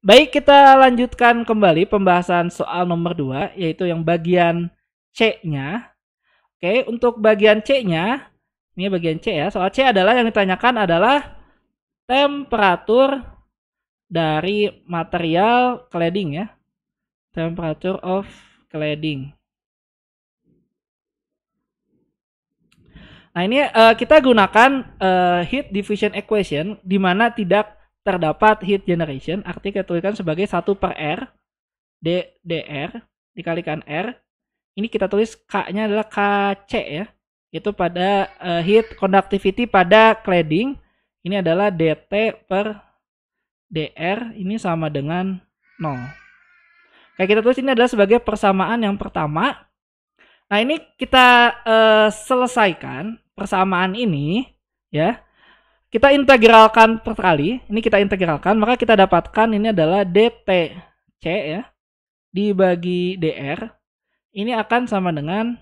Baik, kita lanjutkan kembali pembahasan soal nomor 2, yaitu yang bagian C-nya. Oke, untuk bagian C-nya, ini bagian C ya. Soal C adalah yang ditanyakan adalah temperatur dari material cladding ya. Temperature of cladding. Nah, ini uh, kita gunakan uh, heat diffusion equation di mana tidak terdapat heat generation arti tuliskan sebagai satu per R D, DR dikalikan R ini kita tulis K-nya adalah KC ya itu pada uh, heat conductivity pada cladding ini adalah DT per DR ini sama dengan 0 kayak kita tulis ini adalah sebagai persamaan yang pertama nah ini kita uh, selesaikan persamaan ini ya kita integralkan per kali, ini kita integralkan, maka kita dapatkan ini adalah DTC ya, dibagi DR, ini akan sama dengan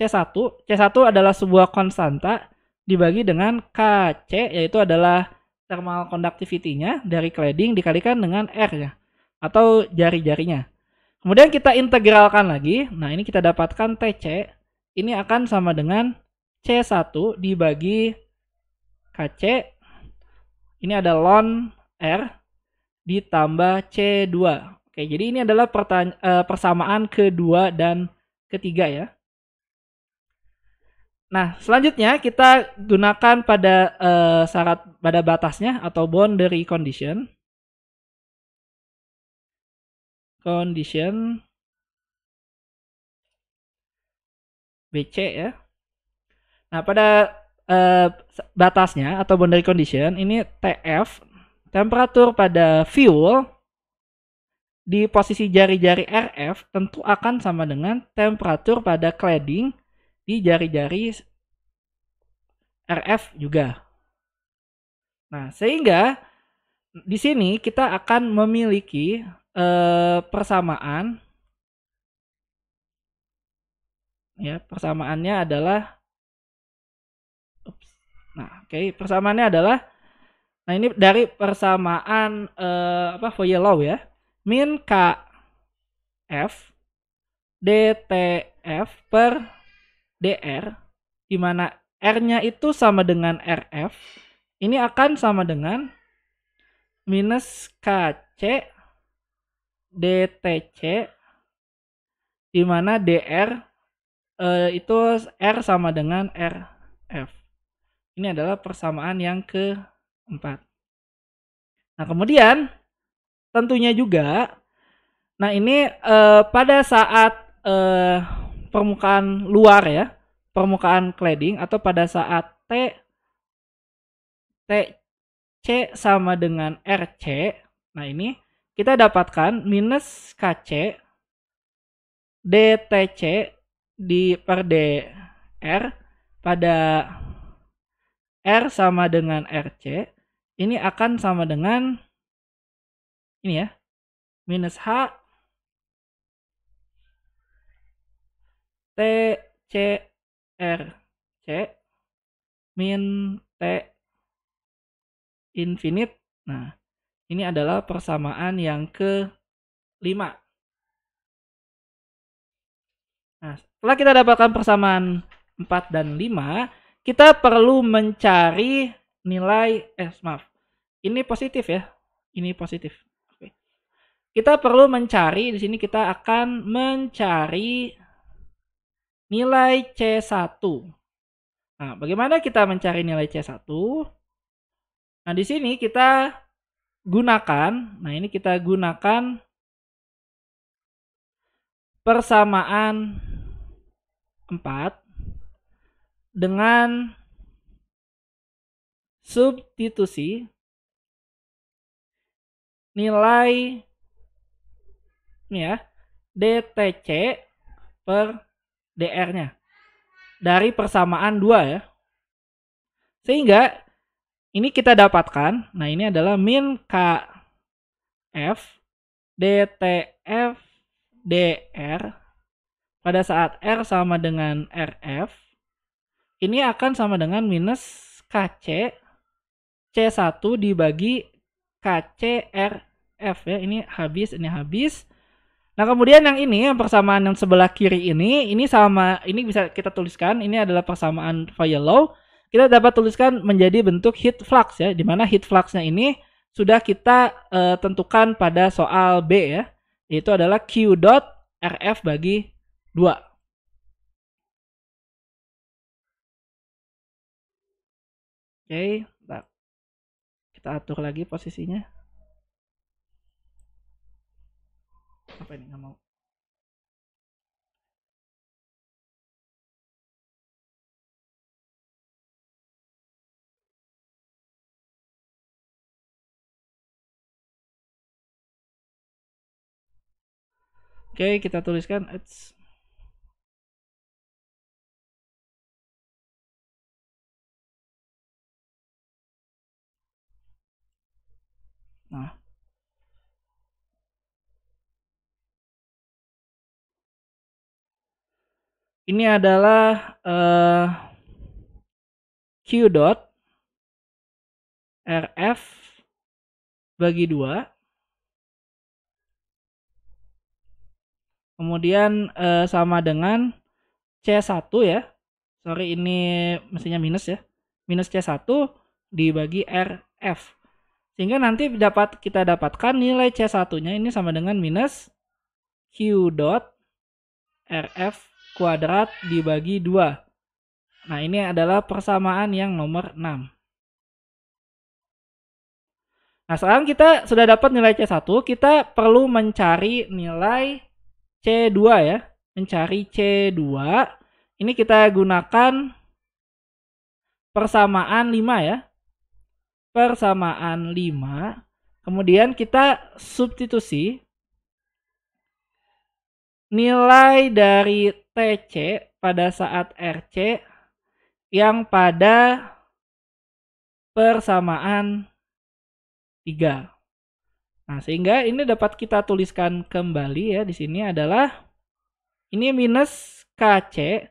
C1. C1 adalah sebuah konstanta dibagi dengan KC, yaitu adalah thermal conductivity-nya dari cladding dikalikan dengan r ya atau jari-jarinya. Kemudian kita integralkan lagi. Nah, ini kita dapatkan TC. Ini akan sama dengan C1 dibagi KC ini ada lon R ditambah C2. Oke, jadi ini adalah eh, persamaan kedua dan ketiga ya. Nah, selanjutnya kita gunakan pada uh, syarat pada batasnya atau boundary condition. Condition BC ya. Nah, pada uh, batasnya atau boundary condition ini TF temperatur pada fuel di posisi jari-jari RF tentu akan sama dengan temperatur pada cladding di jari-jari RF juga. Nah, sehingga di sini kita akan memiliki eh, persamaan ya, persamaannya adalah Nah, oke, okay. persamaannya adalah Nah, ini dari persamaan uh, apa your law ya. Min K F DTF per DR di mana R-nya itu sama dengan RF. Ini akan sama dengan minus KC DTC di mana DR uh, eh, itu R sama dengan RF. Ini adalah persamaan yang keempat. Nah, kemudian tentunya juga nah ini eh, pada saat eh, permukaan luar ya, permukaan cladding atau pada saat T T C sama dengan RC. Nah, ini kita dapatkan minus KC DTC di per DR pada R sama dengan RC, ini akan sama dengan ini ya, minus H T C R C min T infinite. Nah, ini adalah persamaan yang ke 5. Nah, setelah kita dapatkan persamaan 4 dan 5, kita perlu mencari nilai eh maaf. Ini positif ya. Ini positif. Oke. Kita perlu mencari di sini kita akan mencari nilai C1. Nah, bagaimana kita mencari nilai C1? Nah, di sini kita gunakan, nah ini kita gunakan persamaan 4 dengan substitusi nilai ya DTC per DR-nya dari persamaan dua ya. Sehingga ini kita dapatkan, nah ini adalah min KF DTF DR pada saat R sama dengan RF ini akan sama dengan minus KC C1 dibagi KCRF ya. Ini habis, ini habis. Nah, kemudian yang ini yang persamaan yang sebelah kiri ini, ini sama ini bisa kita tuliskan, ini adalah persamaan law. Kita dapat tuliskan menjadi bentuk heat flux ya, di mana heat fluxnya ini sudah kita uh, tentukan pada soal B ya. Yaitu adalah Q dot RF bagi 2. okay. kita atur lagi posisinya apa ini nggak mau Oke, okay, kita tuliskan it's ini adalah uh, q dot rf bagi dua kemudian uh, sama dengan c1 ya sorry ini mestinya minus ya minus c1 dibagi rf sehingga nanti dapat kita dapatkan nilai c1 nya ini sama dengan minus q dot rf kuadrat dibagi 2. Nah, ini adalah persamaan yang nomor 6. Nah, sekarang kita sudah dapat nilai C1, kita perlu mencari nilai C2 ya. Mencari C2. Ini kita gunakan persamaan 5 ya. Persamaan 5. Kemudian kita substitusi nilai dari TC pada saat RC yang pada persamaan 3. Nah, sehingga ini dapat kita tuliskan kembali ya di sini adalah ini minus KC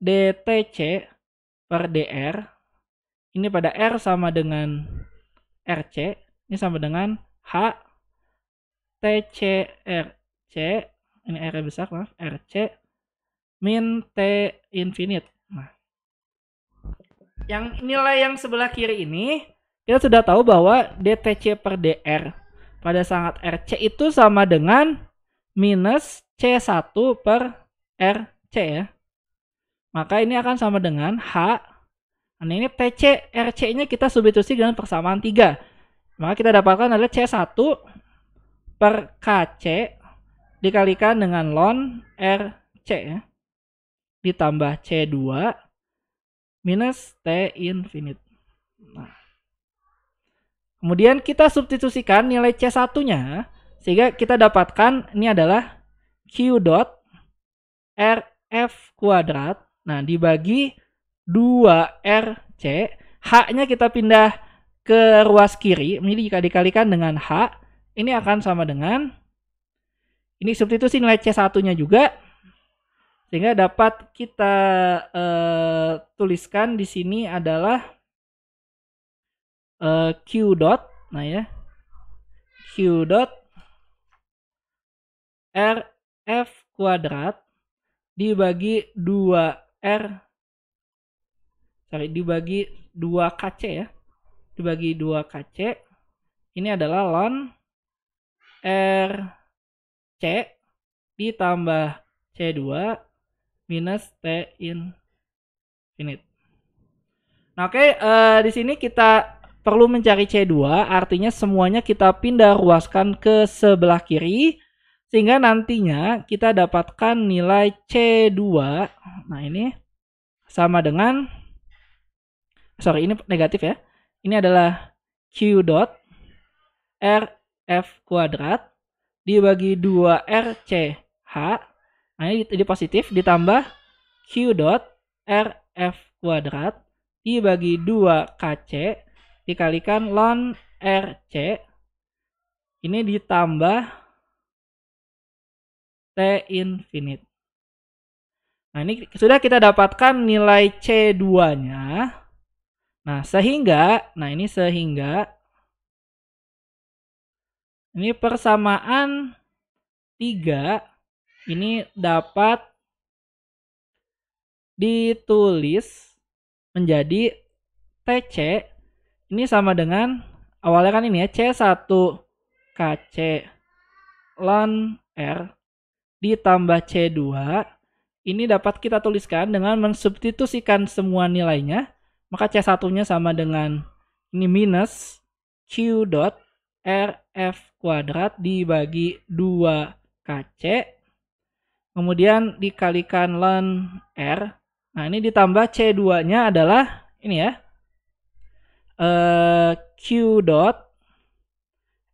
DTC per DR. Ini pada R sama dengan RC, ini sama dengan H TCRc ini R besar maaf, RC min t infinite. Nah, yang nilai yang sebelah kiri ini kita sudah tahu bahwa dtc per dr pada sangat rc itu sama dengan minus c1 per rc ya. Maka ini akan sama dengan h. Nah, ini tc rc-nya kita substitusi dengan persamaan 3. Maka kita dapatkan adalah c1 per kc dikalikan dengan ln rc ya ditambah C2 minus T infinite. Nah. Kemudian kita substitusikan nilai C1-nya sehingga kita dapatkan ini adalah Q dot RF kuadrat. Nah, dibagi 2RC. H-nya kita pindah ke ruas kiri. Ini jika dikalikan dengan H, ini akan sama dengan ini substitusi nilai C1-nya juga sehingga dapat kita uh, tuliskan di sini adalah uh, q dot nah ya q dot r f kuadrat dibagi 2 r sorry dibagi 2 kc ya dibagi 2 kc ini adalah ln r c ditambah c2 minus t infinite. Nah, oke, okay, uh, eh, di sini kita perlu mencari C2, artinya semuanya kita pindah ruaskan ke sebelah kiri, sehingga nantinya kita dapatkan nilai C2, nah ini sama dengan, sorry ini negatif ya, ini adalah Q dot RF kuadrat dibagi 2 h. Nah, Ini jadi positif ditambah Q dot RF kuadrat dibagi 2 KC dikalikan ln RC ini ditambah T infinite. Nah, ini sudah kita dapatkan nilai C2-nya. Nah, sehingga, nah ini sehingga, ini persamaan 3 ini dapat ditulis menjadi TC ini sama dengan awalnya kan ini ya C1 KC ln R ditambah C2 ini dapat kita tuliskan dengan mensubstitusikan semua nilainya maka C1-nya sama dengan ini minus Q dot RF kuadrat dibagi 2 KC Kemudian dikalikan ln R. Nah, ini ditambah C2-nya adalah ini ya. Eh, Q dot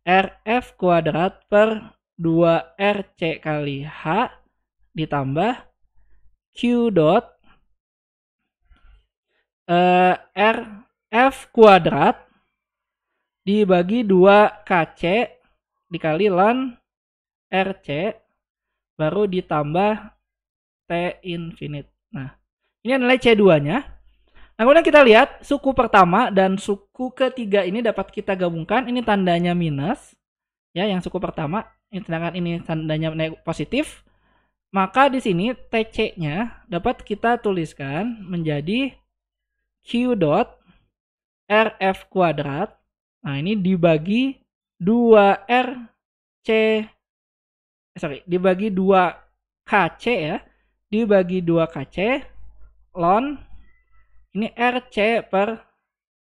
RF kuadrat per 2RC kali H ditambah Q dot eh, RF kuadrat dibagi 2 KC dikali ln RC baru ditambah T infinite. Nah, ini adalah C2-nya. Nah, kemudian kita lihat suku pertama dan suku ketiga ini dapat kita gabungkan. Ini tandanya minus. Ya, yang suku pertama. Ini sedangkan ini tandanya positif. Maka di sini TC-nya dapat kita tuliskan menjadi Q dot RF kuadrat. Nah, ini dibagi 2RC Eh, sorry dibagi 2 KC ya dibagi 2 KC lon ini RC per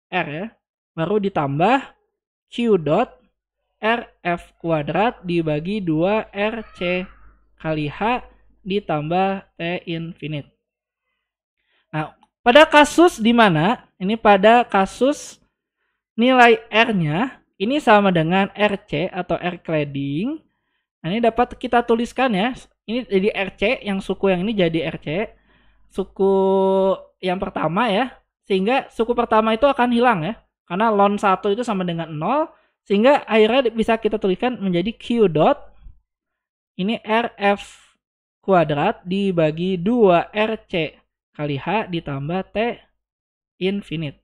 R ya baru ditambah Q dot RF kuadrat dibagi 2 RC kali H ditambah T infinite. Nah, pada kasus di mana ini pada kasus nilai R-nya ini sama dengan RC atau R cladding Nah, ini dapat kita tuliskan ya. Ini jadi RC, yang suku yang ini jadi RC. Suku yang pertama ya. Sehingga suku pertama itu akan hilang ya. Karena lon 1 itu sama dengan 0. Sehingga akhirnya bisa kita tuliskan menjadi Q dot. Ini RF kuadrat dibagi 2 RC kali H ditambah T infinite.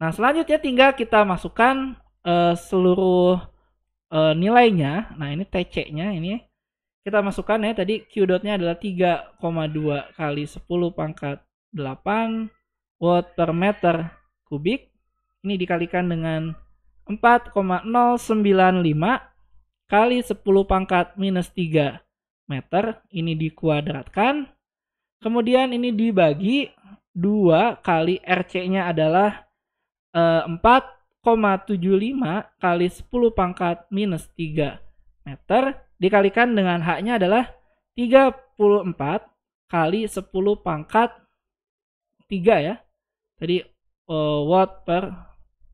Nah selanjutnya tinggal kita masukkan uh, seluruh e, nilainya, nah ini TC-nya ini kita masukkan ya tadi Q dotnya adalah 3,2 kali 10 pangkat 8 watt per meter kubik. Ini dikalikan dengan 4,095 kali 10 pangkat minus 3 meter. Ini dikuadratkan. Kemudian ini dibagi 2 kali RC-nya adalah 4 eh, 0,75 kali 10 pangkat minus 3 meter dikalikan dengan H-nya adalah 34 kali 10 pangkat 3 ya. Jadi uh, eh, watt per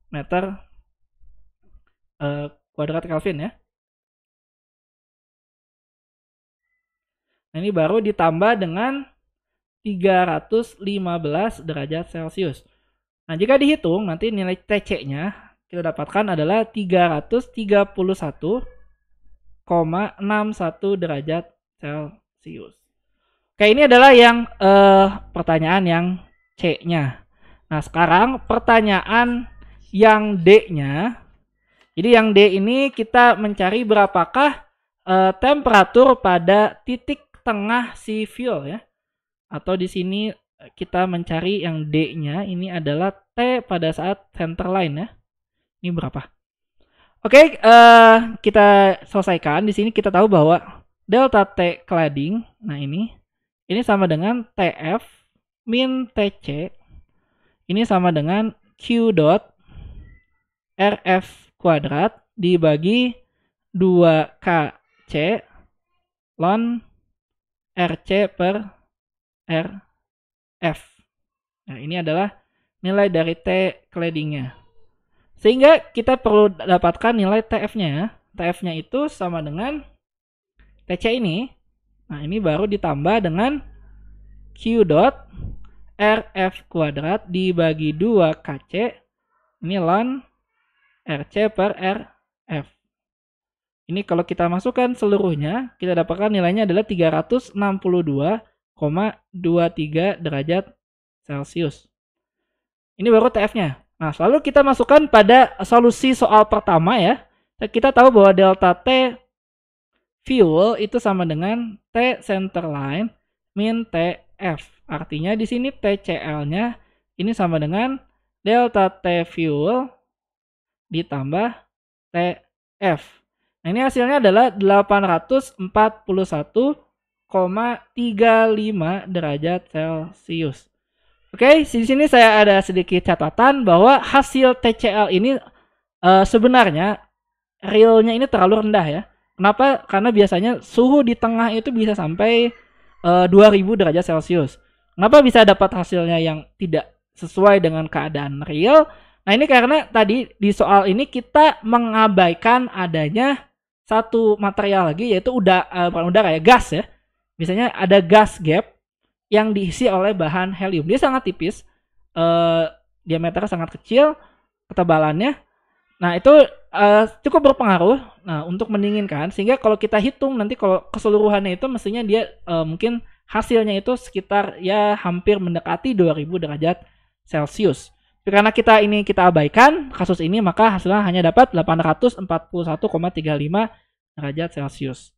meter uh, kuadrat Kelvin ya. Nah, ini baru ditambah dengan 315 derajat Celcius. Nah, jika dihitung nanti nilai TC-nya kita dapatkan adalah 331,61 derajat Celcius. Oke, ini adalah yang eh, pertanyaan yang C-nya. Nah, sekarang pertanyaan yang D-nya. Jadi yang D ini kita mencari berapakah eh, temperatur pada titik tengah si fuel ya. Atau di sini kita mencari yang D-nya ini adalah T pada saat center line ya. Ini berapa? Oke, okay, uh, eh, kita selesaikan. Di sini kita tahu bahwa delta T cladding, nah ini, ini sama dengan TF min TC. Ini sama dengan Q dot RF kuadrat dibagi 2KC ln RC per RF. Nah, ini adalah nilai dari T cladding-nya. Sehingga kita perlu dapatkan nilai TF-nya. Ya. TF-nya itu sama dengan TC ini. Nah, ini baru ditambah dengan Q dot RF kuadrat dibagi 2 KC. Ini ln RC per RF. Ini kalau kita masukkan seluruhnya, kita dapatkan nilainya adalah 362,23 derajat Celcius. Ini baru TF-nya. Nah, selalu kita masukkan pada solusi soal pertama ya. Kita tahu bahwa delta T fuel itu sama dengan T center centerline min TF. Artinya di sini TCL-nya ini sama dengan delta T fuel ditambah TF. Nah, ini hasilnya adalah 841,35 derajat Celcius. Oke, okay, di sini saya ada sedikit catatan bahwa hasil TCL ini uh, sebenarnya realnya ini terlalu rendah ya. Kenapa? Karena biasanya suhu di tengah itu bisa sampai uh, eh, 2000 derajat Celcius. Kenapa bisa dapat hasilnya yang tidak sesuai dengan keadaan real? Nah, ini karena tadi di soal ini kita mengabaikan adanya satu material lagi yaitu udara uh, eh, bukan udara ya, gas ya. Misalnya ada gas gap yang diisi oleh bahan helium. Dia sangat tipis, eh, diameternya sangat kecil, ketebalannya. Nah itu eh, cukup berpengaruh. Nah untuk mendinginkan, sehingga kalau kita hitung nanti kalau keseluruhannya itu mestinya dia eh, mungkin hasilnya itu sekitar ya hampir mendekati 2000 derajat Celcius. Tapi karena kita ini kita abaikan kasus ini maka hasilnya hanya dapat 841,35 derajat Celcius.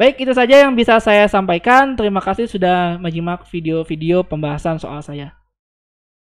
Baik, itu saja yang bisa saya sampaikan. Terima kasih sudah menyimak video-video pembahasan soal saya.